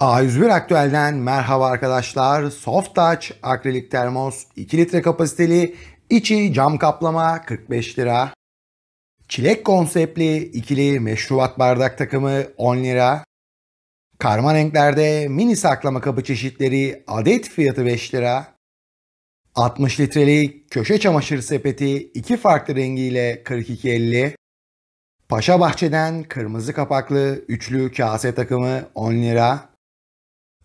A101 Aktüel'den merhaba arkadaşlar. Soft Touch akrilik termos 2 litre kapasiteli içi cam kaplama 45 lira. Çilek konseptli ikili meşrubat bardak takımı 10 lira. Karma renklerde mini saklama kapı çeşitleri adet fiyatı 5 lira. 60 litrelik köşe çamaşır sepeti iki farklı rengiyle 42.50. Paşa Bahçe'den kırmızı kapaklı üçlü kase takımı 10 lira.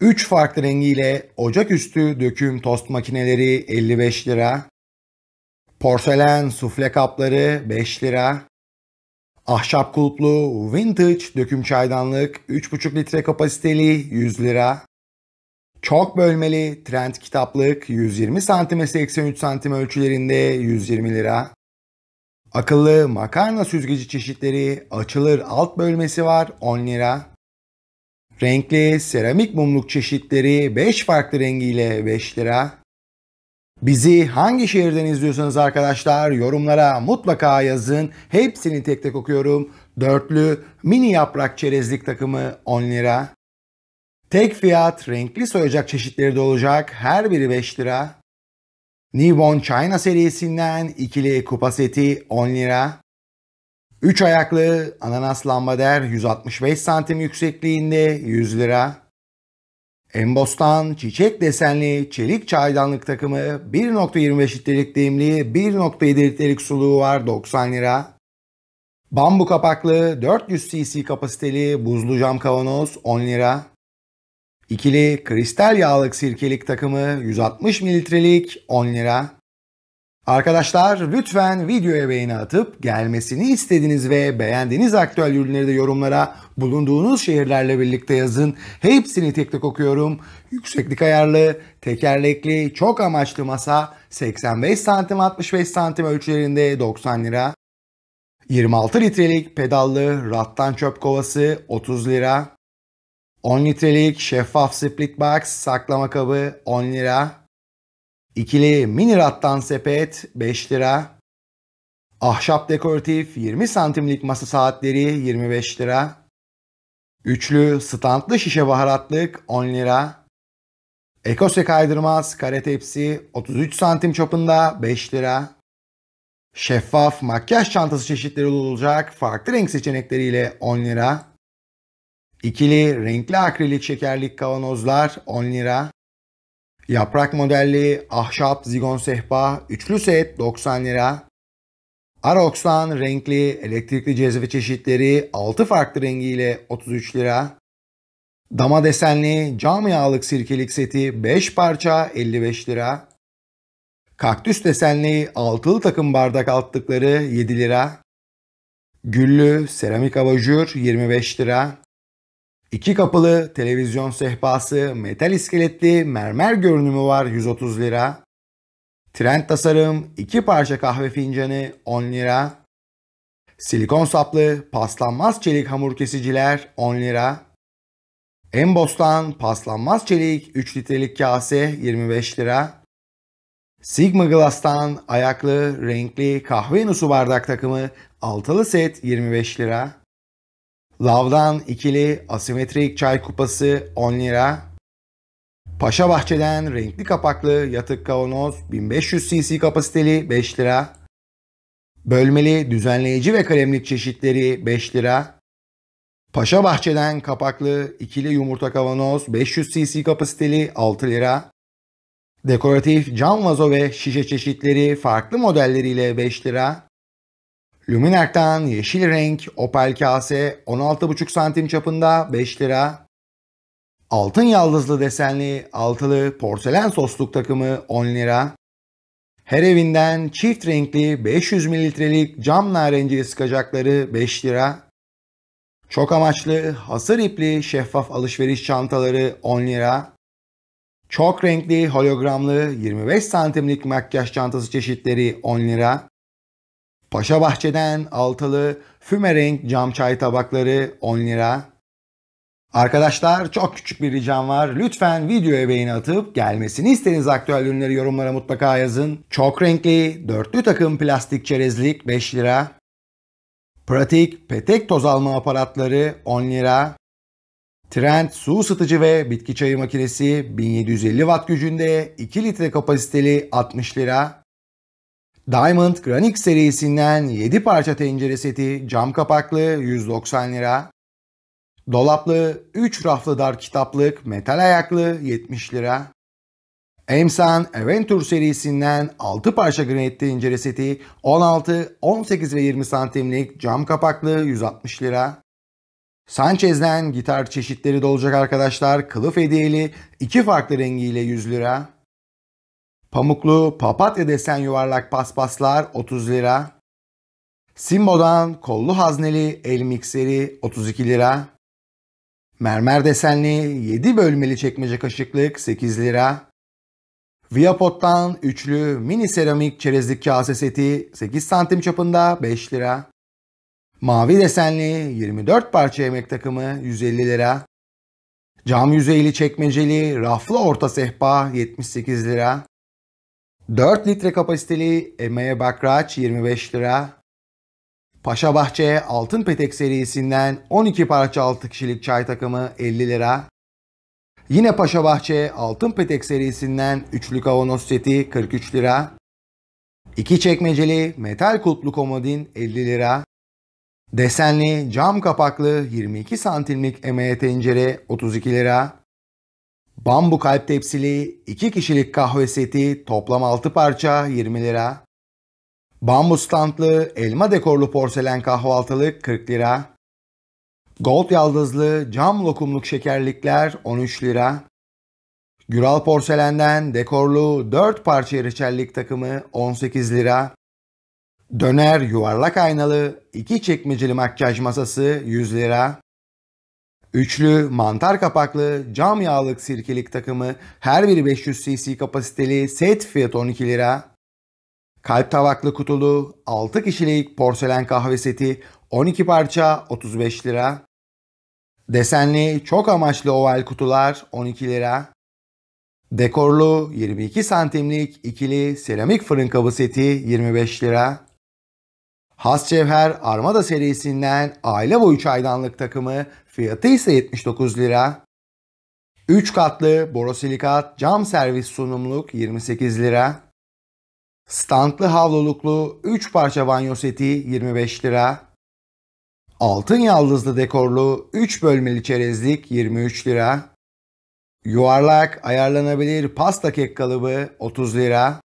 3 farklı rengiyle ocaküstü döküm tost makineleri 55 lira. Porselen sufle kapları 5 lira. Ahşap kulplu vintage döküm çaydanlık 3,5 litre kapasiteli 100 lira. Çok bölmeli trend kitaplık 120 santime 83 santim ölçülerinde 120 lira. Akıllı makarna süzgeci çeşitleri açılır alt bölmesi var 10 lira. Renkli seramik mumluk çeşitleri 5 farklı rengiyle 5 lira. Bizi hangi şehirden izliyorsanız arkadaşlar yorumlara mutlaka yazın. Hepsini tek tek okuyorum. Dörtlü mini yaprak çerezlik takımı 10 lira. Tek fiyat renkli soyacak çeşitleri de olacak. Her biri 5 lira. Newborn China serisinden ikili kupa seti 10 lira. 3 ayaklı ananas lambader 165 santim yüksekliğinde 100 lira. Embostan çiçek desenli çelik çaydanlık takımı 1.25 litrelik demliği 1.7 litrelik suluğu var 90 lira. Bambu kapaklı 400 cc kapasiteli buzlu cam kavanoz 10 lira. İkili kristal yağlık sirkelik takımı 160 mililitrelik 10 lira. Arkadaşlar lütfen videoya beğeni atıp gelmesini istediğiniz ve beğendiğiniz aktüel ürünleri de yorumlara bulunduğunuz şehirlerle birlikte yazın. Hepsini tek tek okuyorum. Yükseklik ayarlı, tekerlekli, çok amaçlı masa 85 santim 65 santim ölçülerinde 90 lira. 26 litrelik pedallı rattan çöp kovası 30 lira. 10 litrelik şeffaf split box saklama kabı 10 lira. İkili mini rattan sepet 5 lira. Ahşap dekoratif 20 santimlik masa saatleri 25 lira. Üçlü standlı şişe baharatlık 10 lira. Ekose kaydırmaz kare tepsi 33 santim çapında 5 lira. Şeffaf makyaj çantası çeşitleri olacak farklı renk seçenekleriyle 10 lira. İkili renkli akrilik şekerlik kavanozlar 10 lira. Yaprak modelli ahşap zigon sehpa üçlü set 90 lira. Arox'tan renkli elektrikli cezve çeşitleri 6 farklı rengiyle 33 lira. Dama desenli cam yağlık sirkelik seti 5 parça 55 lira. Kaktüs desenli altılı takım bardak altlıkları 7 lira. Güllü seramik abajur 25 lira. İki kapılı televizyon sehpası, metal iskeletli, mermer görünümü var 130 lira. Trend tasarım, iki parça kahve fincanı 10 lira. Silikon saplı, paslanmaz çelik hamur kesiciler 10 lira. Embostan paslanmaz çelik 3 litrelik kase 25 lira. Sigma Glass'tan ayaklı, renkli kahve nusu bardak takımı altılı set 25 lira. Lav'dan ikili asimetrik çay kupası 10 lira. Paşa Bahçe'den renkli kapaklı yatık kavanoz 1500 cc kapasiteli 5 lira. Bölmeli düzenleyici ve kalemlik çeşitleri 5 lira. Paşa Bahçe'den kapaklı ikili yumurta kavanoz 500 cc kapasiteli 6 lira. Dekoratif cam vazo ve şişe çeşitleri farklı modelleriyle 5 lira. Luminar'dan yeşil renk opal kase 16,5 santim çapında 5 lira. Altın yaldızlı desenli altılı porselen sosluk takımı 10 lira. Her evinden çift renkli 500 mililitrelik cam narenciye sıkacakları 5 lira. Çok amaçlı hasır ipli şeffaf alışveriş çantaları 10 lira. Çok renkli hologramlı 25 santimlik makyaj çantası çeşitleri 10 lira. Paşa Bahçe'den altılı füme renk cam çay tabakları 10 lira. Arkadaşlar çok küçük bir ricam var. Lütfen videoya beğeni atıp gelmesini istediğiniz aktüel ürünleri yorumlara mutlaka yazın. Çok renkli dörtlü takım plastik çerezlik 5 lira. Pratik petek toz alma aparatları 10 lira. Trend su ısıtıcı ve bitki çayı makinesi 1750 watt gücünde 2 litre kapasiteli 60 lira. Diamond Granik serisinden 7 parça tencere seti cam kapaklı 190 lira. Dolaplı 3 raflı dar kitaplık metal ayaklı 70 lira. Emsan Aventure serisinden 6 parça granit tencere seti 16, 18 ve 20 santimlik cam kapaklı 160 lira. Sanchez'den gitar çeşitleri dolacak arkadaşlar. Kılıf hediyeli 2 farklı rengiyle 100 lira. Pamuklu papatya desen yuvarlak paspaslar 30 lira. Simbo'dan kollu hazneli el mikseri 32 lira. Mermer desenli 7 bölmeli çekmece kaşıklık 8 lira. Viapot'tan üçlü mini seramik çerezlik kase seti 8 santim çapında 5 lira. Mavi desenli 24 parça yemek takımı 150 lira. Cam yüzeyli çekmeceli raflı orta sehpa 78 lira. 4 litre kapasiteli Emea Bakraç 25 lira. Paşa Bahçe Altın Petek serisinden 12 parça 6 kişilik çay takımı 50 lira. Yine Paşa Bahçe Altın Petek serisinden üçlü kavanoz seti 43 lira. 2 çekmeceli metal kulplu komodin 50 lira. Desenli cam kapaklı 22 santimlik emeğe tencere 32 lira. Bambu kalp tepsili 2 kişilik kahve seti toplam 6 parça 20 lira. Bambu standlı elma dekorlu porselen kahvaltılık 40 lira. Gold yaldızlı cam lokumluk şekerlikler 13 lira. Güral porselenden dekorlu 4 parça reçellik takımı 18 lira. Döner yuvarlak aynalı 2 çekmeceli makyaj masası 100 lira. Üçlü, mantar kapaklı, cam yağlık sirkelik takımı her biri 500 cc kapasiteli set fiyatı 12 lira. Kalp tavaklı kutulu 6 kişilik porselen kahve seti 12 parça 35 lira. Desenli çok amaçlı oval kutular 12 lira. Dekorlu 22 santimlik ikili seramik fırın kabı seti 25 lira. Has Cevher Armada serisinden aile boyu çaydanlık takımı Fiyatı ise 79 lira. 3 katlı borosilikat cam servis sunumluk 28 lira. Standlı havluluklu 3 parça banyo seti 25 lira. Altın yaldızlı dekorlu 3 bölmeli çerezlik 23 lira. Yuvarlak ayarlanabilir pasta kek kalıbı 30 lira.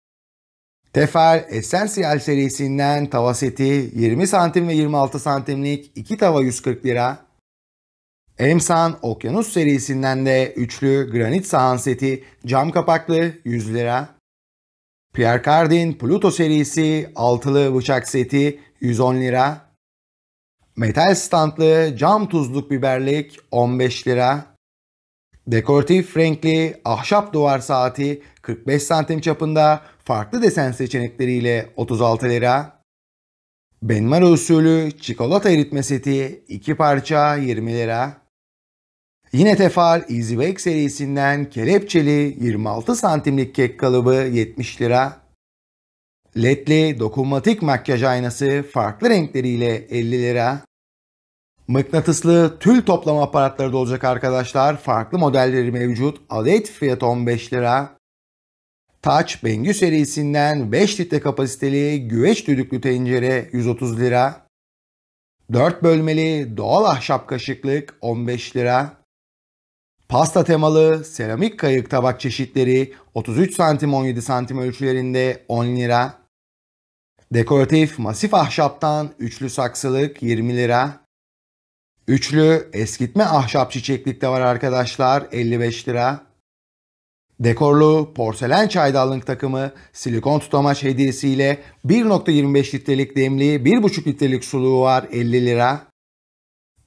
Tefal Essential serisinden tava seti 20 santim ve 26 santimlik 2 tava 140 lira. Emsan Okyanus serisinden de üçlü granit sahan seti cam kapaklı 100 lira. Pierre Cardin Pluto serisi altılı bıçak seti 110 lira. Metal standlı cam tuzluk biberlik 15 lira. Dekoratif renkli ahşap duvar saati 45 santim çapında farklı desen seçenekleriyle 36 lira. Benmar usulü çikolata eritme seti 2 parça 20 lira. Yine Tefal Easy Bake serisinden kelepçeli 26 santimlik kek kalıbı 70 lira. LED'li dokunmatik makyaj aynası farklı renkleriyle 50 lira. Mıknatıslı tül toplama aparatları da olacak arkadaşlar. Farklı modelleri mevcut. Adet fiyatı 15 lira. Taç Bengü serisinden 5 litre kapasiteli güveç düdüklü tencere 130 lira. 4 bölmeli doğal ahşap kaşıklık 15 lira. Pasta temalı seramik kayık tabak çeşitleri 33 santim 17 santim ölçülerinde 10 lira. Dekoratif masif ahşaptan üçlü saksılık 20 lira. Üçlü eskitme ahşap çiçeklik de var arkadaşlar 55 lira. Dekorlu porselen çaydanlık takımı silikon tutamaç hediyesiyle 1.25 litrelik demli 1.5 litrelik suluğu var 50 lira.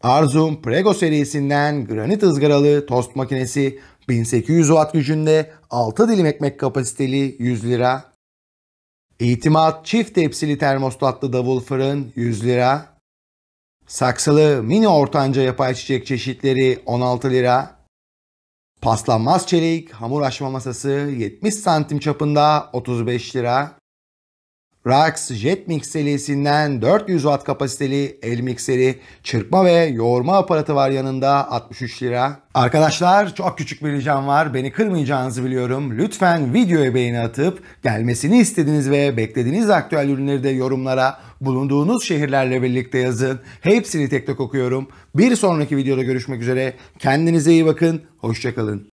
Arzum Prego serisinden granit ızgaralı tost makinesi 1800 watt gücünde 6 dilim ekmek kapasiteli 100 lira. İtimat çift tepsili termostatlı davul fırın 100 lira. Saksılı mini ortanca yapay çiçek çeşitleri 16 lira. Paslanmaz çelik hamur açma masası 70 santim çapında 35 lira. Rax Jet serisinden 400 watt kapasiteli el mikseri, çırpma ve yoğurma aparatı var yanında 63 lira. Arkadaşlar çok küçük bir ricam var. Beni kırmayacağınızı biliyorum. Lütfen videoya beğeni atıp gelmesini istediğiniz ve beklediğiniz aktüel ürünleri de yorumlara bulunduğunuz şehirlerle birlikte yazın. Hepsini tek tek okuyorum. Bir sonraki videoda görüşmek üzere. Kendinize iyi bakın. Hoşçakalın.